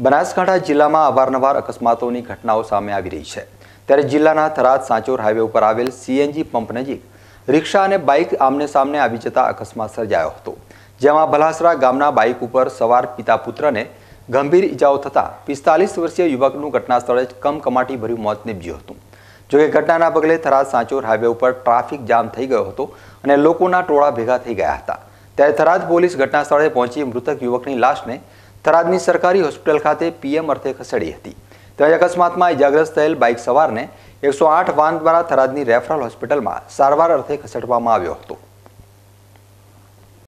બનાસકાંઠા જિલ્લામાં અવારનવાર અકસ્માતોની ઘટનાઓ સામે આવી રહી છે ત્યારે જિલ્લાના થરાદ સાંચોર હાઈવે ઉપર આવેલ સીએનજી પંપ નજીક રિક્ષા અને બાઇક આમને સામને આવી જતા અકસ્માત સર્જાયો હતો જેમાં ભલાસરા ગામના બાઇક ઉપર સવાર પિતા પુત્રને ગંભીર ઇજાઓ થતાં પિસ્તાલીસ વર્ષીય યુવકનું ઘટના સ્થળે જ કમકમાટી ભર્યું મોત નીપજ્યું હતું જોકે ઘટનાના પગલે થરાદ સાંચોર હાઈવે ઉપર ટ્રાફિક જામ થઈ ગયો હતો અને લોકોના ટોળા ભેગા થઈ ગયા હતા ત્યારે થરાદ પોલીસ ઘટના સ્થળે પહોંચી મૃતક યુવકની લાશને થરાદની સરકારી હોસ્પિટલ ખાતે પીએમ અર્થે ખસેડી હતી ત્યાં અકસ્માતમાં ઇજાગ્રસ્ત થયેલ બાઇક સવારને એકસો આઠ વાહન દ્વારા થરાદની રેફરલ હોસ્પિટલમાં સારવાર અર્થે ખસેડવામાં આવ્યો હતો